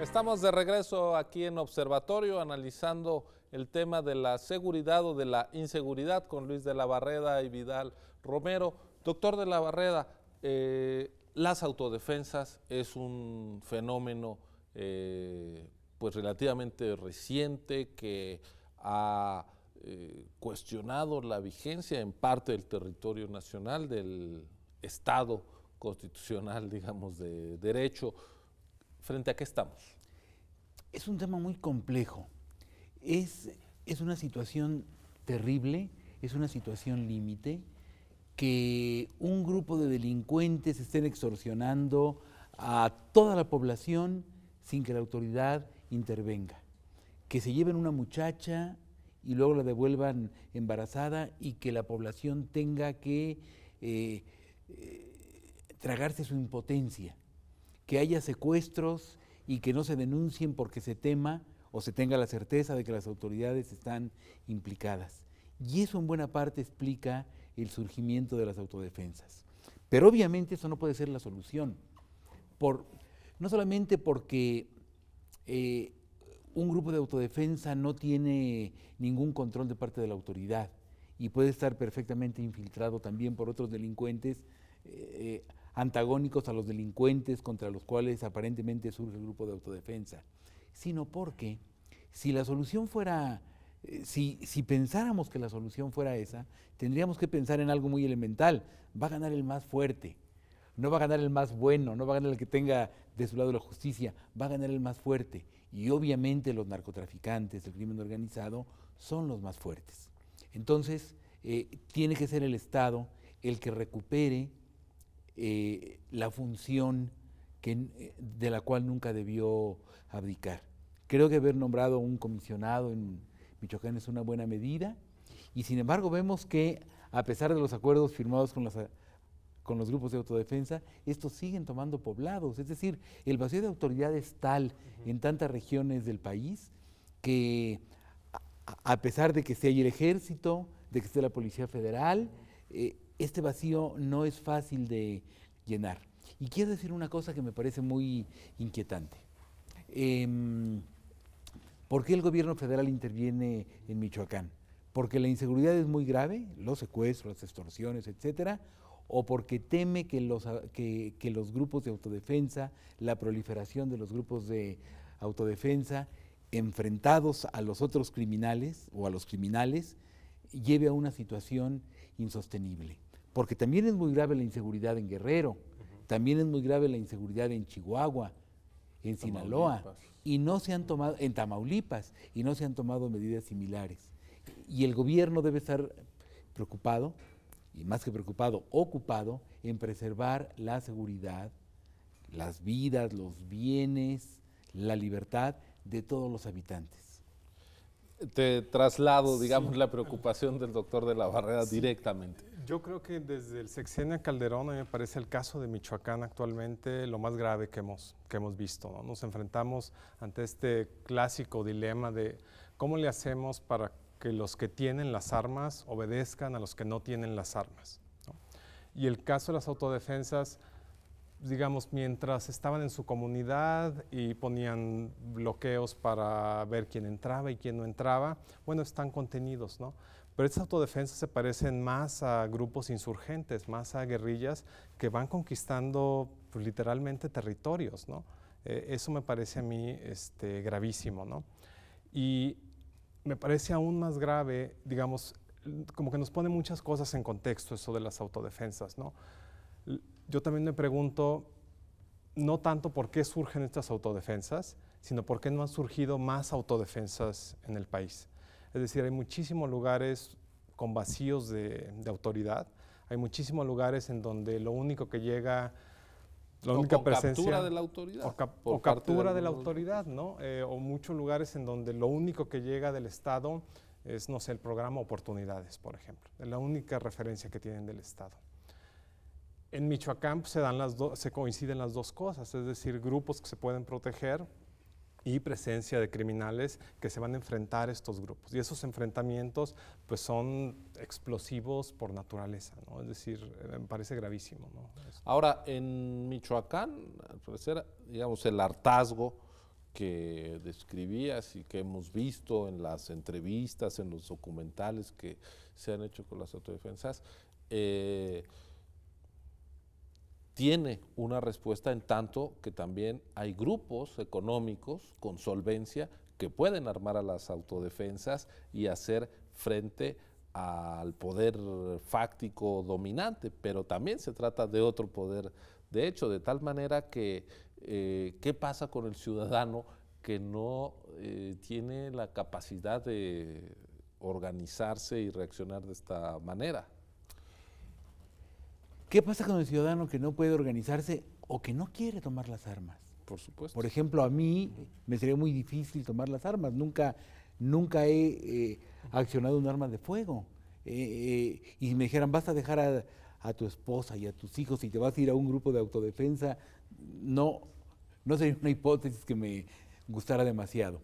Estamos de regreso aquí en Observatorio analizando el tema de la seguridad o de la inseguridad con Luis de la Barreda y Vidal Romero. Doctor de la Barreda, eh, las autodefensas es un fenómeno eh, pues relativamente reciente que ha eh, cuestionado la vigencia en parte del territorio nacional, del Estado constitucional, digamos, de derecho. ¿Frente a qué estamos? Es un tema muy complejo. Es, una situación terrible, es una situación límite, que un grupo de delincuentes estén extorsionando a toda la población sin que la autoridad intervenga. Que se lleven una muchacha y luego la devuelvan embarazada y que la población tenga que eh, eh, tragarse su impotencia que haya secuestros y que no se denuncien porque se tema o se tenga la certeza de que las autoridades están implicadas. Y eso en buena parte explica el surgimiento de las autodefensas. Pero obviamente eso no puede ser la solución, por, no solamente porque eh, un grupo de autodefensa no tiene ningún control de parte de la autoridad y puede estar perfectamente infiltrado también por otros delincuentes eh, eh, antagónicos a los delincuentes contra los cuales aparentemente surge el grupo de autodefensa, sino porque si la solución fuera, eh, si, pensáramos que la solución fuera esa, tendríamos que pensar en algo muy elemental, va a ganar el más fuerte, no va a ganar el más bueno, no va a ganar el que tenga de su lado la justicia, va a ganar el más fuerte. Y obviamente los narcotraficantes, el crimen organizado, son los más fuertes. Entonces, eh, tiene que ser el Estado el que recupere eh, la función que, eh, de la cual nunca debió abdicar. Creo que haber nombrado a un comisionado en Michoacán es una buena medida y sin embargo vemos que a pesar de los acuerdos firmados con las con los grupos de autodefensa, estos siguen tomando poblados. Es decir, el vacío de autoridad es tal en tantas regiones del país que a, pesar de que esté ahí el ejército, de que esté la Policía Federal, eh, este vacío no es fácil de llenar. Y quiero decir una cosa que me parece muy inquietante. Em, ¿Por qué el gobierno federal interviene en Michoacán? ¿Porque la inseguridad es muy grave, los secuestros, las extorsiones, etcétera? ¿O porque teme que los, que los grupos de autodefensa, la proliferación de los grupos de autodefensa, enfrentados a los otros criminales o a los criminales, lleve a una situación insostenible? porque también es muy grave la inseguridad en Guerrero, también es muy grave la inseguridad en Chihuahua, en Sinaloa, y no se han tomado, en Tamaulipas, y no se han tomado medidas similares. Y el gobierno debe estar preocupado, y más que preocupado, ocupado en preservar la seguridad, las vidas, los bienes, la libertad de todos los habitantes te traslado, digamos, la preocupación del doctor de la Barrera directamente. Yo creo que desde el sexenio Calderón, a mí me parece el caso de Michoacán actualmente lo más grave que hemos, visto. Nos enfrentamos ante este clásico dilema de cómo le hacemos para que los que tienen las armas obedezcan a los que no tienen las armas. Y el caso de las autodefensas digamos, mientras estaban en su comunidad y ponían bloqueos para ver quién entraba y quién no entraba, bueno, están contenidos, ¿no? Pero estas autodefensas se parecen más a grupos insurgentes, más a guerrillas que van conquistando pues, literalmente territorios, ¿no? E, eso me parece a mí este, gravísimo, ¿no? Y me parece aún más grave, digamos, como que nos pone muchas cosas en contexto eso de las autodefensas, ¿no? yo también me pregunto no tanto por qué surgen estas autodefensas, sino por qué no han surgido más autodefensas en el país. Es decir, hay muchísimos lugares con vacíos de, autoridad, hay muchísimos lugares en donde lo único que llega, la única presencia... presencia... captura de la autoridad. O, captura de, la autoridad, ¿no? Eh, o muchos lugares en donde lo único que llega del Estado es, no sé, el programa Oportunidades, por ejemplo. Es la única referencia que tienen del Estado. En Michoacán se, dan las se coinciden las dos cosas, es decir, grupos que se pueden proteger y presencia de criminales que se van a enfrentar estos grupos. Y esos enfrentamientos pues son explosivos por naturaleza, ¿no? Es decir, eh, me parece gravísimo, Ahora, en Michoacán, pues, al digamos, el hartazgo que describías y que hemos visto en las entrevistas, en los documentales que se han hecho con las autodefensas, eh, tiene una respuesta en tanto que también hay grupos económicos con solvencia que pueden armar a las autodefensas y hacer frente al poder fáctico dominante, pero también se trata de otro poder. De hecho, de tal manera que, eh, ¿qué pasa con el ciudadano que no eh, tiene la capacidad de organizarse y reaccionar de esta manera? ¿Qué pasa con el ciudadano que no puede organizarse o que no quiere tomar las armas? Por supuesto. Por ejemplo, a mí me sería muy difícil tomar las armas. Nunca, nunca he eh, accionado un arma de fuego. Eh, eh, y me dijeran, vas a dejar a, a, tu esposa y a tus hijos y te vas a ir a un grupo de autodefensa. No, no sería una hipótesis que me gustara demasiado.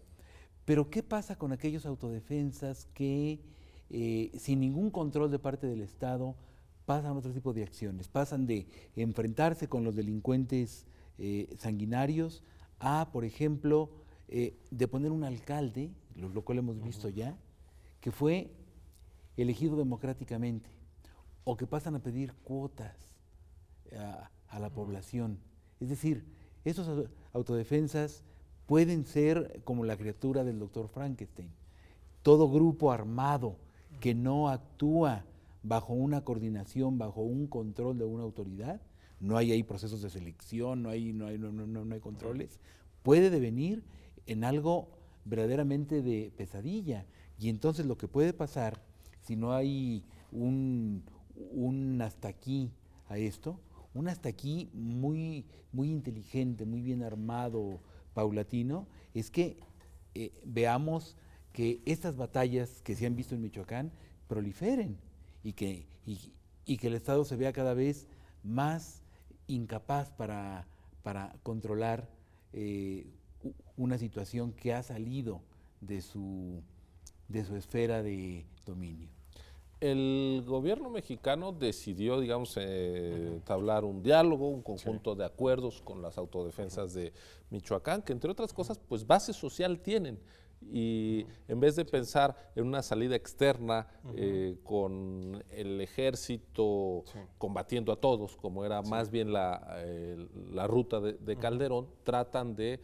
Pero ¿qué pasa con aquellos autodefensas que sin ningún control de parte del Estado pasan otro tipo de acciones, pasan de enfrentarse con los delincuentes eh, sanguinarios a, por ejemplo, eh, de poner un alcalde, lo, cual hemos visto ya, que fue elegido democráticamente, o que pasan a pedir cuotas a, la población. Es decir, esas autodefensas pueden ser como la criatura del doctor Frankenstein, todo grupo armado que no actúa bajo una coordinación, bajo un control de una autoridad, no hay ahí procesos de selección, no hay, no hay, no, hay controles, puede devenir en algo verdaderamente de pesadilla. Y entonces lo que puede pasar, si no hay un, hasta aquí a esto, un hasta aquí muy, muy inteligente, muy bien armado, paulatino, es que eh, veamos que estas batallas que se han visto en Michoacán proliferen y que, que el Estado se vea cada vez más incapaz para, controlar eh, una situación que ha salido de su, de su esfera de dominio el gobierno mexicano decidió, digamos, eh, tablar un diálogo, un conjunto de acuerdos con las autodefensas de Michoacán, que entre otras cosas, pues base social tienen y en vez de pensar en una salida externa eh, con el ejército combatiendo a todos, como era más bien la, eh, ruta de, Calderón, tratan de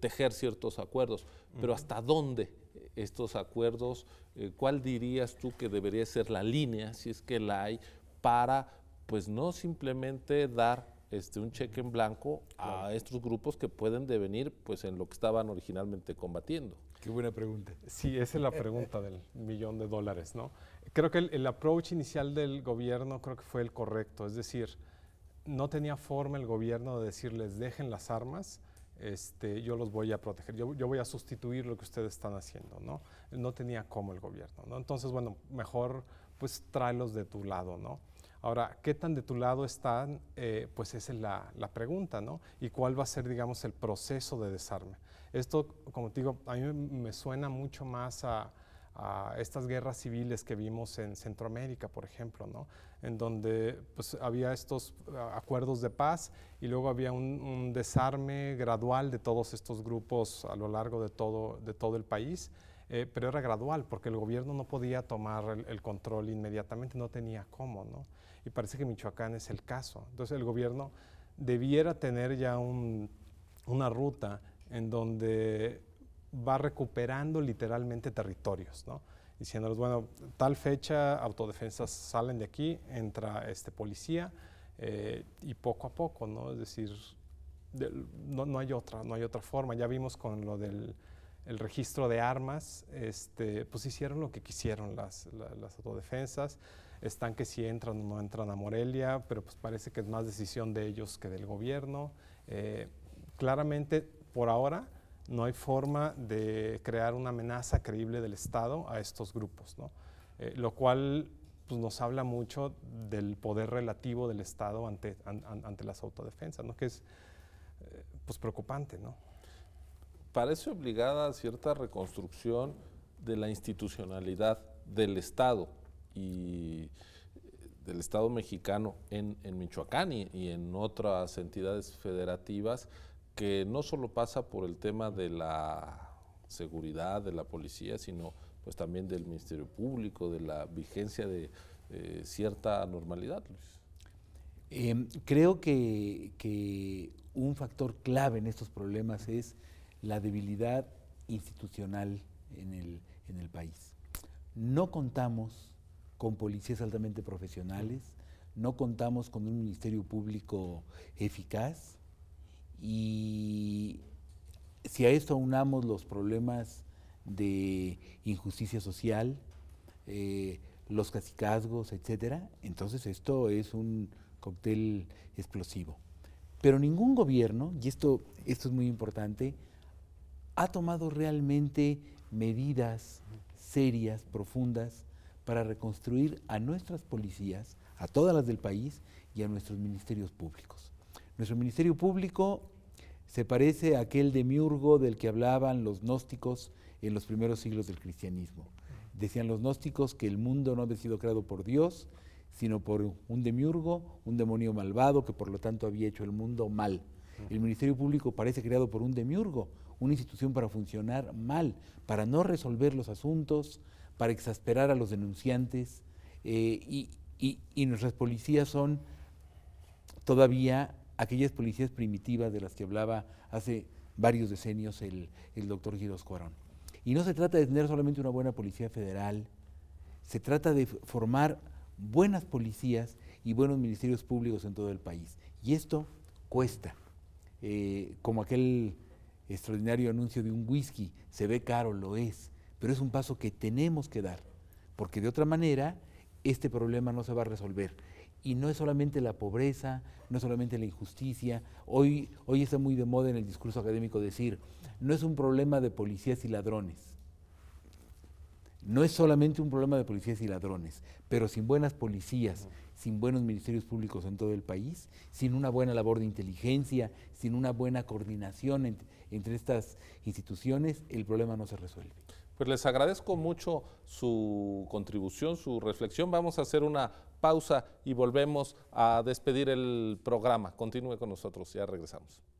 tejer ciertos acuerdos. Pero ¿hasta dónde estos acuerdos, eh, ¿cuál dirías tú que debería ser la línea, si es que la hay, para pues no simplemente dar este, un cheque en blanco a estos grupos que pueden devenir pues, en lo que estaban originalmente combatiendo? Qué buena pregunta. Sí, esa es la pregunta del millón de dólares, ¿no? Creo que el, el, approach inicial del gobierno creo que fue el correcto, es decir, no tenía forma el gobierno de decirles dejen las armas, este, yo los voy a proteger, yo, voy a sustituir lo que ustedes están haciendo, ¿no? No tenía cómo el gobierno, ¿no? Entonces, bueno, mejor pues tráelos de tu lado, ¿no? Ahora, ¿qué tan de tu lado están? Eh, pues esa es la, la, pregunta, ¿no? ¿Y cuál va a ser, digamos, el proceso de desarme? Esto, como te digo, a mí me suena mucho más a, a estas guerras civiles que vimos en Centroamérica, por ejemplo, ¿no? en donde pues, había estos eh, acuerdos de paz y luego había un, desarme gradual de todos estos grupos a lo largo de todo, de todo el país. Eh, pero era gradual porque el gobierno no podía tomar el, control inmediatamente, no tenía cómo, ¿no? Y parece que Michoacán es el caso. Entonces el gobierno debiera tener ya una ruta en donde va recuperando literalmente territorios, ¿no? diciéndoles, bueno, tal fecha autodefensas salen de aquí, entra este policía eh, y poco a poco, ¿no? Es decir, no, no, hay otra, no hay otra forma. Ya vimos con lo del registro de armas, este, pues hicieron lo que quisieron las, autodefensas. Están que si entran o no entran a Morelia, pero pues parece que es más decisión de ellos que del gobierno. Eh, claramente, por ahora, no hay forma de crear una amenaza creíble del Estado a estos grupos, ¿no? Eh, lo cual pues, nos habla mucho del poder relativo del Estado ante, las autodefensas, ¿no? que es eh, pues, preocupante. ¿no? Parece obligada a cierta reconstrucción de la institucionalidad del Estado y eh, del Estado mexicano en, Michoacán y en otras entidades federativas que no solo pasa por el tema de la seguridad de la policía, sino pues también del Ministerio Público, de la vigencia de eh, cierta normalidad, Luis. Em, creo que, un factor clave en estos problemas es la debilidad institucional en el, en el país. No contamos con policías altamente profesionales, no contamos con un Ministerio Público eficaz, y si a esto unamos los problemas de injusticia social, eh, los casicazgos, etcétera, entonces esto es un cóctel explosivo. Pero ningún gobierno, y esto, esto es muy importante, ha tomado realmente medidas serias, profundas, para reconstruir a nuestras policías, a todas las del país y a nuestros ministerios públicos. Nuestro ministerio público se parece a aquel demiurgo del que hablaban los gnósticos en los primeros siglos del cristianismo. Decían los gnósticos que el mundo no había sido creado por Dios, sino por un demiurgo, un demonio malvado que por lo tanto había hecho el mundo mal. El Ministerio Público parece creado por un demiurgo, una institución para funcionar mal, para no resolver los asuntos, para exasperar a los denunciantes, eh, y nuestras policías son todavía aquellas policías primitivas de las que hablaba hace varios decenios el, doctor Giros Cuarón. Y no se trata de tener solamente una buena policía federal, se trata de formar buenas policías y buenos ministerios públicos en todo el país. Y esto cuesta, eh, como aquel extraordinario anuncio de un whisky, se ve caro, lo es, pero es un paso que tenemos que dar, porque de otra manera este problema no se va a resolver y no es solamente la pobreza, no es solamente la injusticia. Hoy, hoy está muy de moda en el discurso académico decir, no es un problema de policías y ladrones. No es solamente un problema de policías y ladrones, pero sin buenas policías, sin buenos ministerios públicos en todo el país, sin una buena labor de inteligencia, sin una buena coordinación entre estas instituciones, el problema no se resuelve. Pues les agradezco mucho su contribución, su reflexión. Vamos a hacer una pausa y volvemos a despedir el programa. Continúe con nosotros, ya regresamos.